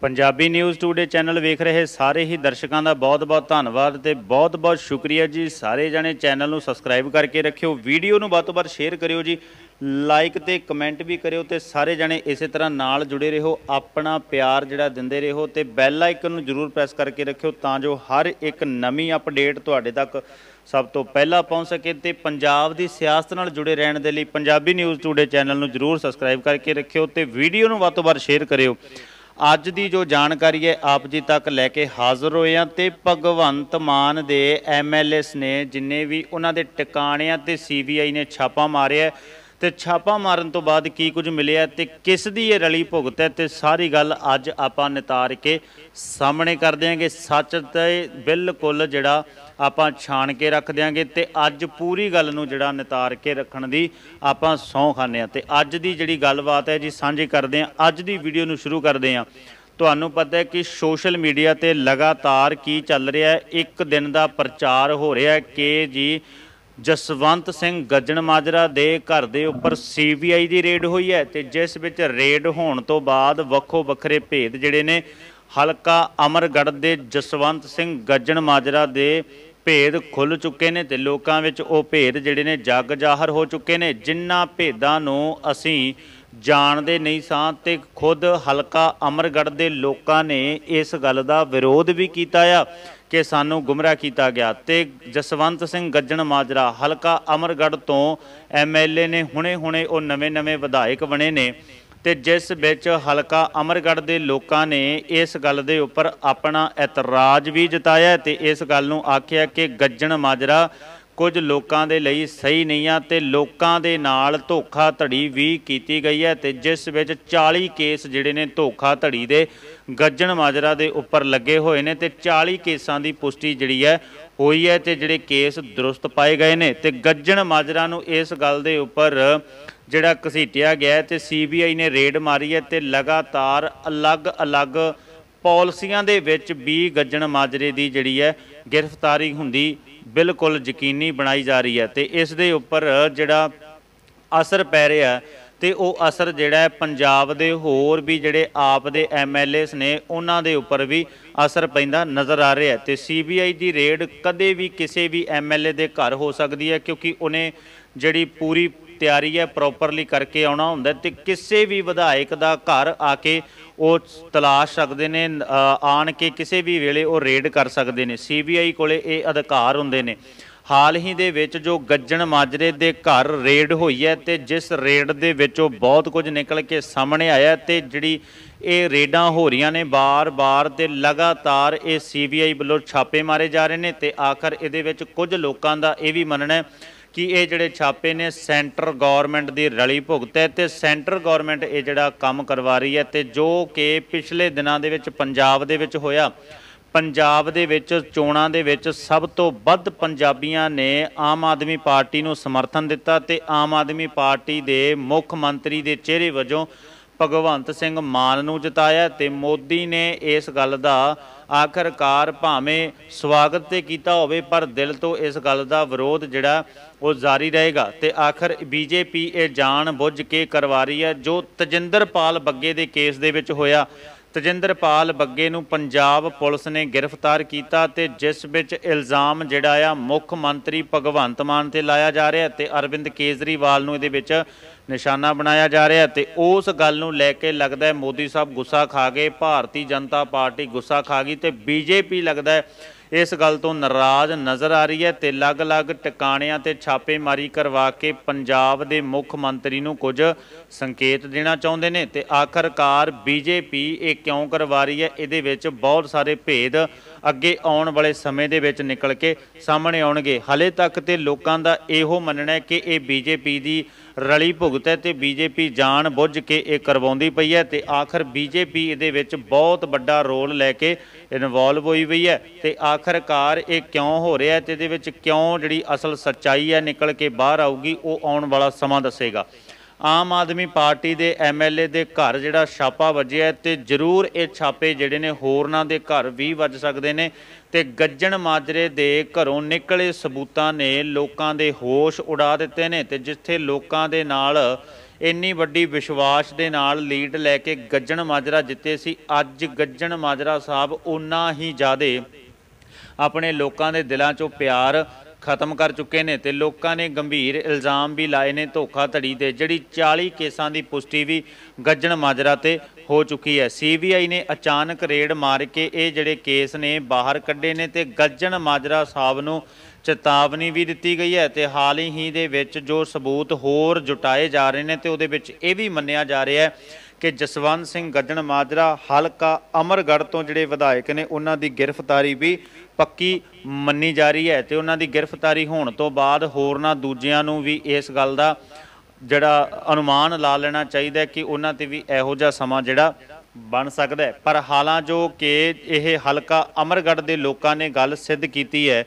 Punjabi news today channel ਵੇਖ ਰਹੇ ਸਾਰੇ ਹੀ ਦਰਸ਼ਕਾਂ ਦਾ ਬਹੁਤ-ਬਹੁਤ ਧੰਨਵਾਦ ਤੇ ਬਹੁਤ-ਬਹੁਤ ਸ਼ੁਕਰੀਆ ਜੀ ਸਾਰੇ ਜਣੇ ਚੈਨਲ ਨੂੰ ਸਬਸਕ੍ਰਾਈਬ ਕਰਕੇ ਰੱਖਿਓ ਵੀਡੀਓ ਨੂੰ ਵੱਧ ਤੋਂ ਵੱਧ ਸ਼ੇਅਰ ਕਰਿਓ ਜੀ ਲਾਈਕ ਤੇ ਕਮੈਂਟ ਵੀ ਕਰਿਓ ਤੇ ਸਾਰੇ ਜਣੇ ਇਸੇ ਤਰ੍ਹਾਂ ਨਾਲ ਜੁੜੇ ਰਹੋ ਆਪਣਾ ਪਿਆਰ ਜਿਹੜਾ ਦਿੰਦੇ ਰਹੋ ਤੇ ਬੈਲ ਆਈਕਨ ਨੂੰ ਜਰੂਰ ਪ੍ਰੈਸ ਕਰਕੇ ਰੱਖਿਓ ਤਾਂ ਜੋ ਹਰ ਇੱਕ ਨਵੀਂ ਅਪਡੇਟ ਤੁਹਾਡੇ ਤੱਕ ਸਭ ਤੋਂ ਪਹਿਲਾਂ ਪਹੁੰਚ ਸਕੇ ਤੇ ਪੰਜਾਬ ਦੀ ਸਿਆਸਤ ਨਾਲ ਜੁੜੇ ਰਹਿਣ ਦੇ ਲਈ ਪੰਜਾਬੀ ਨਿਊਜ਼ ਟੂਡੇ ਚੈਨਲ ਨੂੰ ਜਰੂਰ ਸਬਸਕ੍ਰਾਈਬ ਕਰਕੇ ਰੱਖਿਓ ਤੇ ਵੀਡੀਓ ਨੂੰ ਵੱਧ ਤੋਂ ਵੱਧ ਸ਼ੇਅਰ ਕਰਿਓ ਅੱਜ ਦੀ ਜੋ ਜਾਣਕਾਰੀ ਹੈ ਆਪ ਜੀ ਤੱਕ ਲੈ ਕੇ ਹਾਜ਼ਰ ਹੋਏ ਆ ਤੇ ਭਗਵੰਤ ਮਾਨ ਦੇ ਐਮਐਲਐਸ ਨੇ ਜਿੰਨੇ ਵੀ ਉਹਨਾਂ ਦੇ ਟਿਕਾਣਿਆਂ ਤੇ ਸੀਬੀਆਈ ਨੇ ਛਾਪਾ ਮਾਰਿਆ ਤੇ ਛਾਪਾ ਮਾਰਨ ਤੋਂ ਬਾਅਦ ਕੀ ਕੁਝ ਮਿਲਿਆ ਤੇ ਕਿਸ ਦੀ ਇਹ ਰਲੀ ਭੁਗਤ ਹੈ ਤੇ ਸਾਰੀ ਗੱਲ ਅੱਜ ਆਪਾਂ ਨਿਤਾਰ ਕੇ ਸਾਹਮਣੇ ਕਰ ਦੇਾਂਗੇ ਸੱਚ ਤੇ ਬਿਲਕੁਲ ਜਿਹੜਾ ਆਪਾਂ ਛਾਣ ਕੇ ਰੱਖ ਦੇਾਂਗੇ ਤੇ ਅੱਜ ਪੂਰੀ ਗੱਲ ਨੂੰ ਜਿਹੜਾ ਨਿਤਾਰ ਕੇ ਰੱਖਣ ਦੀ ਆਪਾਂ ਸੌਂ ਖਾਂਦੇ ਆ ਤੇ ਅੱਜ ਦੀ ਜਿਹੜੀ ਗੱਲਬਾਤ ਹੈ ਜੀ ਸਾਂਝੀ ਕਰਦੇ ਆ ਅੱਜ ਦੀ ਵੀਡੀਓ ਨੂੰ ਸ਼ੁਰੂ ਕਰਦੇ ਆ ਤੁਹਾਨੂੰ ਪਤਾ ਹੈ ਕਿ ਸੋਸ਼ਲ ਮੀਡੀਆ ਤੇ ਲਗਾਤਾਰ ਕੀ ਚੱਲ ਰਿਹਾ ਹੈ ਇੱਕ ਦਿਨ ਦਾ ਪ੍ਰਚਾਰ ਹੋ ਰਿਹਾ ਹੈ ਕਿ ਜੀ ਜਸਵੰਤ ਸਿੰਘ ਗੱਜਣ ਮਾਜਰਾ ਦੇ ਘਰ ਦੇ ਉੱਪਰ ਸੀਬੀਆਈ ਦੀ ਰੇਡ ਹੋਈ ਹੈ ਤੇ ਜਿਸ ਵਿੱਚ ਰੇਡ ਹੋਣ ਤੋਂ ਬਾਅਦ ਵੱਖੋ ਵੱਖਰੇ ਭੇਦ ਜਿਹੜੇ ਨੇ ਹਲਕਾ ਅਮਰਗੜ ਦੇ ਜਸਵੰਤ ਸਿੰਘ ਗੱਜਣ ਮਾਜਰਾ ਦੇ ਭੇਦ ਖੁੱਲ ਚੁੱਕੇ ਨੇ ਤੇ ਲੋਕਾਂ ਵਿੱਚ ਉਹ ਭੇਦ ਜਿਹੜੇ ਨੇ ਜੱਗ ਜਾਹਰ ਹੋ ਚੁੱਕੇ ਨੇ ਜਿਨ੍ਹਾਂ ਭੇਦਾਂ ਨੂੰ ਅਸੀਂ ਜਾਣਦੇ ਨਹੀਂ ਸਾਂ ਤੇ ਖੁਦ ਹਲਕਾ ਅਮਰਗੜ ਦੇ ਲੋਕਾਂ ਨੇ ਇਸ ਗੱਲ ਦਾ ਵਿਰੋਧ ਵੀ ਕੀਤਾ ਆ ਕਿ ਸਾਨੂੰ ਗੁੰਮਰਾਹ ਕੀਤਾ ਗਿਆ ਤੇ ਜਸਵੰਤ ਸਿੰਘ ਗੱਜਣ ਮਾਜਰਾ ਹਲਕਾ ਅਮਰਗੜ੍ਹ ਤੋਂ ਐਮਐਲਏ ਨੇ ਹੁਣੇ-ਹੁਣੇ ਉਹ ਨਵੇਂ-ਨਵੇਂ ਵਿਧਾਇਕ ਬਣੇ ਨੇ ਤੇ ਜਿਸ ਵਿੱਚ ਹਲਕਾ ਅਮਰਗੜ੍ਹ ਦੇ ਲੋਕਾਂ ਨੇ ਇਸ ਗੱਲ ਦੇ ਉੱਪਰ ਆਪਣਾ ਇਤਰਾਜ਼ ਵੀ ਜਤਾਇਆ ਤੇ ਇਸ ਗੱਲ ਨੂੰ ਆਖਿਆ ਕਿ ਗੱਜਣ ਮਾਜਰਾ ਕੁਝ ਲੋਕਾਂ ਦੇ ਲਈ ਸਹੀ ਨਹੀਂ ਆ ਤੇ ਲੋਕਾਂ ਦੇ ਨਾਲ ਧੋਖਾ ਧੜੀ ਵੀ ਕੀਤੀ ਗਈ ਹੈ ਤੇ ਜਿਸ ਵਿੱਚ 40 ਕੇਸ ਜਿਹੜੇ ਨੇ ਧੋਖਾ ਧੜੀ ਦੇ ਗੱਜਣ ਮਾਜਰਾ ਦੇ ਉੱਪਰ ਲੱਗੇ ਹੋਏ ਨੇ ਤੇ 40 ਕੇਸਾਂ ਦੀ ਪੁਸ਼ਟੀ ਜਿਹੜੀ ਹੈ ਹੋਈ ਹੈ ਤੇ ਜਿਹੜੇ ਕੇਸ ਦਰੁਸਤ ਪਾਏ ਗਏ ਨੇ ਤੇ ਗੱਜਣ ਮਾਜਰਾ ਨੂੰ ਇਸ ਗੱਲ ਦੇ ਉੱਪਰ ਜਿਹੜਾ ਘਸੀਟਿਆ ਗਿਆ ਤੇ ਸੀਬੀਆਈ ਨੇ ਰੇਡ ਮਾਰੀ ਹੈ ਤੇ ਲਗਾਤਾਰ ਅਲੱਗ-ਅਲੱਗ ਪਾਲਿਸੀਆਂ ਦੇ ਵਿੱਚ ਵੀ ਗੱਜਣ ਮਾਜਰੇ ਦੀ ਜਿਹੜੀ ਹੈ ਗ੍ਰਿਫਤਾਰੀ ਹੁੰਦੀ ਬਿਲਕੁਲ ਯਕੀਨੀ ਬਣਾਈ ਜਾ ਰਹੀ ਹੈ ਤੇ ਇਸ ਦੇ ਉੱਪਰ ਜਿਹੜਾ ਅਸਰ ਪੈ ਰਿਹਾ ਤੇ ਉਹ ਅਸਰ ਜਿਹੜਾ ਪੰਜਾਬ ਦੇ ਹੋਰ ਵੀ ਜਿਹੜੇ ਆਪ ਦੇ ਐਮਐਲਏਸ ਨੇ ਉਹਨਾਂ ਦੇ ਉੱਪਰ ਵੀ ਅਸਰ ਪੈਂਦਾ ਨਜ਼ਰ ਆ ਰਿਹਾ ਤੇ ਸੀਬੀਆਈ ਦੀ ਰੇਡ ਕਦੇ ਵੀ ਕਿਸੇ ਵੀ ਐਮਐਲਏ ਦੇ ਘਰ ਹੋ ਸਕਦੀ ਹੈ ਕਿਉਂਕਿ ਉਹਨੇ ਜਿਹੜੀ ਪੂਰੀ ਤਿਆਰੀ ਹੈ ਪ੍ਰੋਪਰਲੀ ਕਰਕੇ ਆਉਣਾ ਹੁੰਦਾ ਤੇ ਕਿਸੇ ਵੀ ਵਿਧਾਇਕ ਦਾ ਘਰ ਆ ਕੇ ਉਹ ਤਲਾਸ਼ ਸਕਦੇ ਨੇ ਆਣ ਕੇ ਕਿਸੇ ਵੀ ਵੇਲੇ ਉਹ ਰੇਡ ਕਰ ਸਕਦੇ ਨੇ ਸੀਬੀਆਈ ਕੋਲੇ ਇਹ ਅਧਿਕਾਰ ਹੁੰਦੇ ਨੇ ਹਾਲ ਹੀ ਦੇ ਵਿੱਚ ਜੋ ਗੱਜਣ ਮਾਜਰੇ ਦੇ ਘਰ ਰੇਡ ਹੋਈ ਹੈ ਤੇ ਜਿਸ ਰੇਡ ਦੇ ਵਿੱਚੋਂ ਬਹੁਤ ਕੁਝ ਨਿਕਲ ਕੇ ਸਾਹਮਣੇ ਆਇਆ ਤੇ ਜਿਹੜੀ ਇਹ ਰੇਡਾਂ ਹੋ ਰਹੀਆਂ ਨੇ ਬਾਰ-ਬਾਰ ਤੇ ਲਗਾਤਾਰ ਇਹ ਸੀਬੀਆਈ ਵੱਲੋਂ ਛਾਪੇ ਮਾਰੇ ਜਾ ਰਹੇ ਨੇ ਤੇ ਆਖਰ ਇਹਦੇ ਵਿੱਚ ਕੁਝ ਲੋਕਾਂ ਦਾ ਇਹ ਵੀ ਮੰਨਣਾ ਹੈ ਕਿ ਇਹ ਜਿਹੜੇ ਛਾਪੇ ਨੇ ਸੈਂਟਰ ਗਵਰਨਮੈਂਟ ਦੀ ਰਲੀ ਭੁਗਤ ਹੈ ਤੇ ਸੈਂਟਰ ਗਵਰਨਮੈਂਟ ਇਹ ਜਿਹੜਾ ਕੰਮ ਕਰਵਾ ਰਹੀ ਹੈ ਤੇ ਜੋ ਕਿ ਪਿਛਲੇ ਦਿਨਾਂ ਦੇ ਵਿੱਚ ਪੰਜਾਬ ਦੇ ਵਿੱਚ ਹੋਇਆ ਪੰਜਾਬ ਦੇ ਵਿੱਚ ਚੋਣਾਂ ਦੇ ਵਿੱਚ ਸਭ ਤੋਂ ਵੱਧ ਪੰਜਾਬੀਆਂ ਨੇ ਆਮ ਆਦਮੀ ਪਾਰਟੀ ਨੂੰ ਸਮਰਥਨ ਦਿੱਤਾ ਤੇ ਆਮ ਆਦਮੀ ਪਾਰਟੀ ਦੇ ਮੁੱਖ ਮੰਤਰੀ ਦੇ ਚਿਹਰੇ ਵਜੋਂ ਭਗਵੰਤ ਸਿੰਘ ਮਾਨ ਨੂੰ ਜਿਤਾਇਆ ਤੇ ਮੋਦੀ ਨੇ ਇਸ ਗੱਲ ਦਾ ਆਖਰਕਾਰ ਭਾਵੇਂ ਸਵਾਗਤ ਤੇ ਕੀਤਾ ਹੋਵੇ ਪਰ ਦਿਲ ਤੋਂ ਇਸ ਗੱਲ ਦਾ ਵਿਰੋਧ ਜਿਹੜਾ ਉਹ ਜਾਰੀ ਰਹੇਗਾ ਤੇ ਆਖਰ ਬੀਜੇਪੀ ਇਹ ਜਾਣ ਬੁੱਝ ਕੇ ਕਰਵਾ ਰਹੀ ਹੈ ਜੋ ਤਜਿੰਦਰਪਾਲ ਬੱਗੇ ਦੇ ਕੇਸ ਦੇ ਵਿੱਚ ਹੋਇਆ ਤਜਿੰਦਰਪਾਲ ਬੱਗੇ ਨੂੰ ਪੰਜਾਬ ਪੁਲਿਸ ਨੇ ਗ੍ਰਿਫਤਾਰ ਕੀਤਾ ਤੇ ਜਿਸ ਵਿੱਚ ਇਲਜ਼ਾਮ ਜਿਹੜਾ ਆ ਮੁੱਖ ਮੰਤਰੀ ਭਗਵੰਤ ਮਾਨ ਤੇ ਲਾਇਆ ਜਾ ਰਿਹਾ ਤੇ ਅਰਵਿੰਦ ਕੇਜਰੀਵਾਲ ਨੂੰ ਇਹਦੇ ਵਿੱਚ ਨਿਸ਼ਾਨਾ ਬਣਾਇਆ ਜਾ ਰਿਹਾ ਤੇ ਉਸ ਗੱਲ ਨੂੰ ਲੈ ਕੇ ਲੱਗਦਾ ਹੈ ਮੋਦੀ ਸਾਹਿਬ ਗੁੱਸਾ ਖਾ ਗਏ ਭਾਰਤੀ ਜਨਤਾ ਪਾਰਟੀ ਗੁੱਸਾ ਖਾ ਗਈ ਤੇ ਬੀਜੇਪੀ ਲੱਗਦਾ ਹੈ ਇਸ ਗੱਲ ਤੋਂ ਨਾਰਾਜ਼ ਨਜ਼ਰ ਆ ਰਹੀ ਹੈ ਤੇ ਲਗ ਲਗ ਟਿਕਾਣਿਆਂ ਤੇ ਛਾਪੇਮਾਰੀ ਕਰਵਾ ਕੇ ਪੰਜਾਬ ਦੇ ਮੁੱਖ ਮੰਤਰੀ ਨੂੰ ਕੁਝ ਸੰਕੇਤ ਦੇਣਾ ਚਾਹੁੰਦੇ ਨੇ ਤੇ ਆਖਰਕਾਰ ਬੀਜੇਪੀ ਇਹ ਕਿਉਂ ਕਰਵਾ ਰਹੀ ਹੈ ਇਹਦੇ ਵਿੱਚ ਬਹੁਤ ਸਾਰੇ ਭੇਦ ਅੱਗੇ ਆਉਣ ਵਾਲੇ ਸਮੇਂ ਦੇ ਵਿੱਚ ਨਿਕਲ ਕੇ ਸਾਹਮਣੇ ਆਉਣਗੇ ਹਲੇ ਤੱਕ ਤੇ ਲੋਕਾਂ ਦਾ ਇਹੋ ਮੰਨਣਾ ਹੈ ਕਿ ਇਹ ਬੀਜੇਪੀ ਦੀ ਰਲੀ ਭੁਗਤ ਹੈ ਤੇ ਬੀਜੇਪੀ ਜਾਣ ਬੁੱਝ ਕੇ ਇਹ ਕਰਵਾਉਂਦੀ ਪਈ ਹੈ ਤੇ ਆਖਰ ਬੀਜੇਪੀ ਇਹਦੇ ਵਿੱਚ ਬਹੁਤ ਵੱਡਾ ਰੋਲ ਲੈ ਕੇ ਇਨਵੋਲਵ ਹੋਈ ਹੋਈ ਹੈ ਤੇ ਆਖਰਕਾਰ ਇਹ ਕਿਉਂ ਹੋ ਰਿਹਾ ਤੇ ਇਹਦੇ ਵਿੱਚ ਕਿਉਂ ਜਿਹੜੀ ਅਸਲ ਸੱਚਾਈ ਹੈ ਨਿਕਲ ਕੇ ਬਾਹਰ ਆਊਗੀ ਉਹ ਆਉਣ ਵਾਲਾ ਸਮਾਂ ਦੱਸੇਗਾ ਆਮ ਆਦਮੀ ਪਾਰਟੀ ਦੇ ਐਮਐਲਏ ਦੇ ਘਰ ਜਿਹੜਾ ਛਾਪਾ ਵੱਜਿਆ ਤੇ ਜ਼ਰੂਰ ਇਹ ਛਾਪੇ ਜਿਹੜੇ ਨੇ ਹੋਰਨਾਂ ਦੇ ਘਰ ਵੀ ਵੱਜ ਸਕਦੇ ਨੇ ਤੇ ਗੱਜਣ ਮਾਜਰੇ ਦੇ ਘਰੋਂ ਨਿਕਲੇ ਸਬੂਤਾਂ ਨੇ ਲੋਕਾਂ ਦੇ ਹੋਸ਼ ਉਡਾ ਦਿੱਤੇ ਨੇ ਤੇ ਜਿੱਥੇ ਲੋਕਾਂ ਦੇ ਨਾਲ ਇੰਨੀ ਵੱਡੀ ਵਿਸ਼ਵਾਸ ਦੇ ਨਾਲ ਲੀਡ ਲੈ ਕੇ ਗੱਜਣ ਮਾਜਰਾ ਜਿੱਤੇ ਸੀ ਅੱਜ ਗੱਜਣ ਮਾਜਰਾ ਸਾਹਿਬ ਉਨਾ ਹੀ ਜ਼ਿਆਦੇ ਆਪਣੇ ਲੋਕਾਂ ਦੇ ਦਿਲਾਂ 'ਚੋਂ ਪਿਆਰ ਖਤਮ ਕਰ ਚੁੱਕੇ ਨੇ ਤੇ ਲੋਕਾਂ ਨੇ ਗੰਭੀਰ ਇਲਜ਼ਾਮ ਵੀ ਲਾਏ ਨੇ ਧੋਖਾ ਧੜੀ ਦੇ ਜਿਹੜੀ 40 ਕੇਸਾਂ ਦੀ ਪੁਸ਼ਟੀ ਵੀ ਗੱਜਣ ਮਾਜਰਾ ਤੇ ਹੋ ਚੁੱਕੀ ਹੈ ਸੀਬੀਆਈ ਨੇ ਅਚਾਨਕ ਰੇਡ ਮਾਰ ਕੇ ਇਹ ਜਿਹੜੇ ਕੇਸ ਨੇ ਬਾਹਰ ਕੱਢੇ ਨੇ ਤੇ ਗੱਜਣ ਮਾਜਰਾ ਸਾਹਿਬ ਨੂੰ ਚੇਤਾਵਨੀ ਵੀ ਦਿੱਤੀ ਗਈ ਹੈ ਤੇ ਹਾਲ ਹੀ ਦੇ ਵਿੱਚ ਜੋ ਸਬੂਤ ਹੋਰ ਜੁਟਾਏ ਜਾ ਰਹੇ ਨੇ ਤੇ ਉਹਦੇ ਵਿੱਚ ਇਹ ਵੀ ਮੰਨਿਆ ਜਾ ਰਿਹਾ ਹੈ ਕਿ ਜਸਵੰਤ ਸਿੰਘ ਗੱਜਣ ਮਾਜਰਾ ਹਲਕਾ ਅਮਰਗੜ ਤੋਂ ਜਿਹੜੇ ਵਿਧਾਇਕ ਨੇ ਉਹਨਾਂ ਦੀ ਗ੍ਰਿਫਤਾਰੀ ਵੀ ਪੱਕੀ ਮੰਨੀ ਜਾ ਰਹੀ ਹੈ ਤੇ ਉਹਨਾਂ ਦੀ ਗ੍ਰਿਫਤਾਰੀ ਹੋਣ ਤੋਂ ਬਾਅਦ ਹੋਰਨਾਂ ਦੂਜਿਆਂ ਨੂੰ ਵੀ ਇਸ ਗੱਲ ਦਾ ਜਿਹੜਾ ਅਨੁਮਾਨ ਲਾ ਲੈਣਾ ਚਾਹੀਦਾ ਕਿ ਉਹਨਾਂ ਤੇ ਵੀ ਇਹੋ ਜਿਹਾ ਸਮਾਂ ਜਿਹੜਾ ਬਣ ਸਕਦਾ ਪਰ ਹਾਲਾਂ ਜੋ ਕਿ ਇਹ ਹਲਕਾ ਅਮਰਗੜ ਦੇ ਲੋਕਾਂ ਨੇ ਗੱਲ ਸਿੱਧ ਕੀਤੀ ਹੈ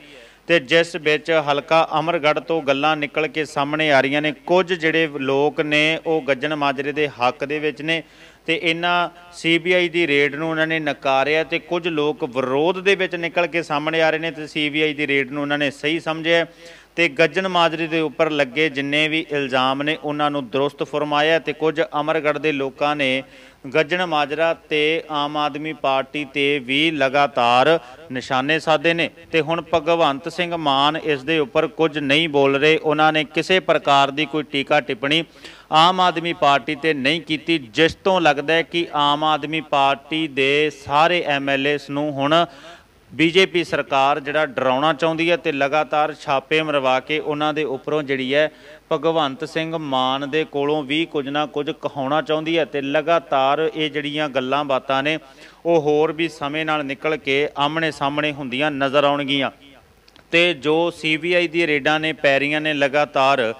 ਤੇ ਜਿਸ ਵਿੱਚ ਹਲਕਾ ਅਮਰਗੜ ਤੋਂ ਗੱਲਾਂ ਨਿਕਲ ਕੇ ਸਾਹਮਣੇ ਆ ਰਹੀਆਂ ਨੇ ਕੁਝ ਜਿਹੜੇ ਲੋਕ ਨੇ ਉਹ ਗੱਜਣ ਮਾਜਰੇ ਦੇ ਹੱਕ ਦੇ ਵਿੱਚ ਨੇ ਤੇ ਇਹਨਾਂ ਸੀਬੀਆਈ ਦੀ ਰੇਡ ਨੂੰ ਉਹਨਾਂ ਨੇ ਨਕਾਰਿਆ ਤੇ ਕੁਝ ਲੋਕ ਵਿਰੋਧ ਦੇ ਵਿੱਚ ਨਿਕਲ ਕੇ ਸਾਹਮਣੇ ਆ ਰਹੇ ਨੇ ਤੇ ਸੀਬੀਆਈ ਦੀ ਰੇਡ ਨੂੰ ਉਹਨਾਂ ਨੇ ਸਹੀ ਸਮਝਿਆ ਤੇ ਗੱਜਣ ਮਾਜਰੀ ਦੇ ਉੱਪਰ ਲੱਗੇ ਜਿੰਨੇ ਵੀ ਇਲਜ਼ਾਮ ਨੇ ਉਹਨਾਂ ਨੂੰ ਦਰੁਸਤ ਫਰਮਾਇਆ ਤੇ ਕੁਝ ਅਮਰਗੜ ਦੇ ਲੋਕਾਂ ਨੇ ਗੱਜਣ ਮਾਜਰਾ ਤੇ ਆਮ ਆਦਮੀ ਪਾਰਟੀ ਤੇ ਵੀ ਲਗਾਤਾਰ ਨਿਸ਼ਾਨੇ ਸਾਧੇ ਨੇ ਤੇ ਹੁਣ ਭਗਵੰਤ ਸਿੰਘ ਮਾਨ ਇਸ ਦੇ ਉੱਪਰ ਕੁਝ ਨਹੀਂ ਬੋਲ ਰਹੇ ਉਹਨਾਂ ਨੇ ਕਿਸੇ ਪ੍ਰਕਾਰ ਦੀ ਕੋਈ ਟੀਕਾ ਟਿੱਪਣੀ ਆਮ ਆਦਮੀ ਪਾਰਟੀ ਤੇ ਨਹੀਂ ਕੀਤੀ ਜਿਸ ਤੋਂ ਲੱਗਦਾ ਹੈ ਕਿ ਆਮ ਆਦਮੀ ਪਾਰਟੀ ਦੇ ਸਾਰੇ ਐਮਐਲਏਸ ਨੂੰ ਹੁਣ ਬੀਜੇਪੀ ਸਰਕਾਰ ਜਿਹੜਾ ਡਰਾਉਣਾ ਚਾਹੁੰਦੀ ਹੈ ਤੇ ਲਗਾਤਾਰ ਛਾਪੇ ਮਰਵਾ ਕੇ ਉਹਨਾਂ ਦੇ ਉੱਪਰੋਂ ਜਿਹੜੀ ਹੈ ਭਗਵੰਤ ਸਿੰਘ ਮਾਨ ਦੇ ਕੋਲੋਂ ਵੀ ਕੁਝ ਨਾ ਕੁਝ ਕਹਾਉਣਾ ਚਾਹੁੰਦੀ ਹੈ ਤੇ ਲਗਾਤਾਰ ਇਹ ਜਿਹੜੀਆਂ ਗੱਲਾਂ ਬਾਤਾਂ ਨੇ ਉਹ ਹੋਰ ਵੀ ਸਮੇਂ ਨਾਲ ਨਿਕਲ ਕੇ ਆਮਣੇ ਸਾਹਮਣੇ ਹੁੰਦੀਆਂ ਨਜ਼ਰ ਆਉਣਗੀਆਂ ਤੇ ਜੋ ਸੀਬੀਆਈ ਦੀ ਰੇਡਾਂ ਨੇ ਪੈਰੀਆਂ ਨੇ ਲਗਾਤਾਰ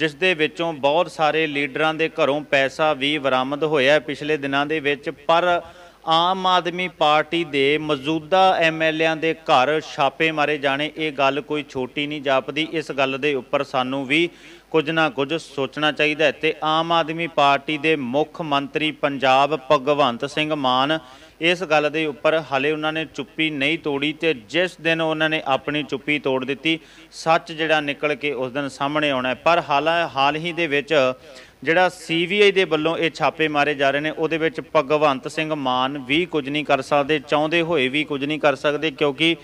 ਜਿਸ ਦੇ ਵਿੱਚੋਂ ਬਹੁਤ ਸਾਰੇ ਲੀਡਰਾਂ ਦੇ ਘਰੋਂ ਪੈਸਾ ਵੀ ਬਰਾਮਦ ਹੋਇਆ ਪਿਛਲੇ ਦਿਨਾਂ ਦੇ ਵਿੱਚ ਪਰ ਆਮ ਆਦਮੀ ਪਾਰਟੀ ਦੇ ਮੌਜੂਦਾ ਐਮਐਲਏਆਂ ਦੇ ਘਰ ਛਾਪੇ ਮਾਰੇ ਜਾਣੇ ਇਹ ਗੱਲ ਕੋਈ ਛੋਟੀ ਨਹੀਂ ਜਾਪਦੀ ਇਸ ਗੱਲ ਦੇ ਉੱਪਰ ਸਾਨੂੰ ਵੀ ਕੁਝ ਨਾ ਕੁਝ ਸੋਚਣਾ ਚਾਹੀਦਾ ਹੈ ਤੇ ਆਮ ਆਦਮੀ ਪਾਰਟੀ ਦੇ ਮੁੱਖ ਮੰਤਰੀ ਪੰਜਾਬ ਭਗਵੰਤ ਸਿੰਘ ਮਾਨ ਇਸ ਗੱਲ ਦੇ ਉੱਪਰ ਹਲੇ ਉਹਨਾਂ ਨੇ ਚੁੱਪੀ ਨਹੀਂ ਤੋੜੀ ਤੇ ਜਿਸ ਦਿਨ ਉਹਨਾਂ ਨੇ ਆਪਣੀ ਚੁੱਪੀ ਤੋੜ ਦਿੱਤੀ ਸੱਚ ਜਿਹੜਾ ਨਿਕਲ ਕੇ ਉਸ ਦਿਨ ਸਾਹਮਣੇ ਆਉਣਾ ਪਰ ਹਾਲਾ ਹਾਲ ਹੀ ਦੇ ਵਿੱਚ ਜਿਹੜਾ ਸੀਬੀਆਈ ਦੇ ਵੱਲੋਂ ਇਹ ਛਾਪੇ ਮਾਰੇ ਜਾ ਰਹੇ ਨੇ ਉਹਦੇ ਵਿੱਚ ਭਗਵੰਤ ਸਿੰਘ ਮਾਨ ਵੀ ਕੁਝ ਨਹੀਂ ਕਰ ਸਕਦੇ ਚਾਹੁੰਦੇ ਹੋਏ ਵੀ ਕੁਝ ਨਹੀਂ ਕਰ ਸਕਦੇ ਕਿਉਂਕਿ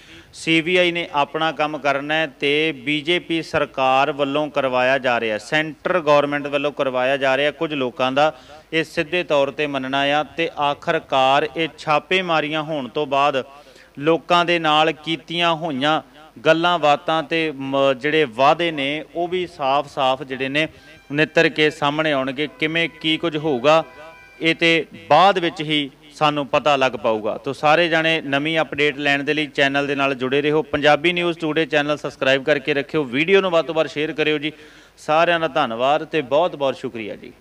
ਸੀਬੀਆਈ ਨੇ ਆਪਣਾ ਕੰਮ ਕਰਨਾ ਹੈ ਤੇ ਬੀਜੇਪੀ ਸਰਕਾਰ ਵੱਲੋਂ ਕਰਵਾਇਆ ਜਾ ਰਿਹਾ ਸੈਂਟਰ ਗਵਰਨਮੈਂਟ ਵੱਲੋਂ ਕਰਵਾਇਆ ਜਾ ਰਿਹਾ ਕੁਝ ਲੋਕਾਂ ਦਾ ਇਹ ਸਿੱਧੇ ਤੌਰ ਤੇ ਮੰਨਣਾ ਆ ਤੇ ਆਖਰਕਾਰ ਇਹ ਛਾਪੇ ਮਾਰੀਆਂ ਹੋਣ ਤੋਂ ਬਾਅਦ ਲੋਕਾਂ ਦੇ ਨਾਲ ਕੀਤੀਆਂ ਹੋਈਆਂ ਗੱਲਾਂ ਬਾਤਾਂ ਤੇ ਜਿਹੜੇ ਵਾਅਦੇ ਨੇ ਉਹ ਵੀ ਸਾਫ਼-ਸਾਫ਼ ਜਿਹੜੇ ਨੇ ਨਿੱਤਰ ਕੇ ਸਾਹਮਣੇ ਆਉਣਗੇ ਕਿਵੇਂ ਕੀ ਕੁਝ ਹੋਊਗਾ ਇਹ ਤੇ ਬਾਅਦ ਵਿੱਚ ਹੀ ਸਾਨੂੰ ਪਤਾ ਲੱਗ ਪਾਊਗਾ ਤੋਂ ਸਾਰੇ ਜਾਣੇ ਨਵੀਂ ਅਪਡੇਟ ਲੈਣ ਦੇ ਲਈ ਚੈਨਲ ਦੇ ਨਾਲ ਜੁੜੇ ਰਹੋ Punjabi news today channel subscribe ਕਰਕੇ ਰੱਖਿਓ ਵੀਡੀਓ ਨੂੰ ਵੱਧ ਤੋਂ ਵੱਧ ਸ਼ੇਅਰ ਕਰਿਓ ਜੀ ਸਾਰਿਆਂ ਦਾ ਧੰਨਵਾਦ ਤੇ ਬਹੁਤ ਬਹੁਤ ਸ਼ੁਕਰੀਆ ਜੀ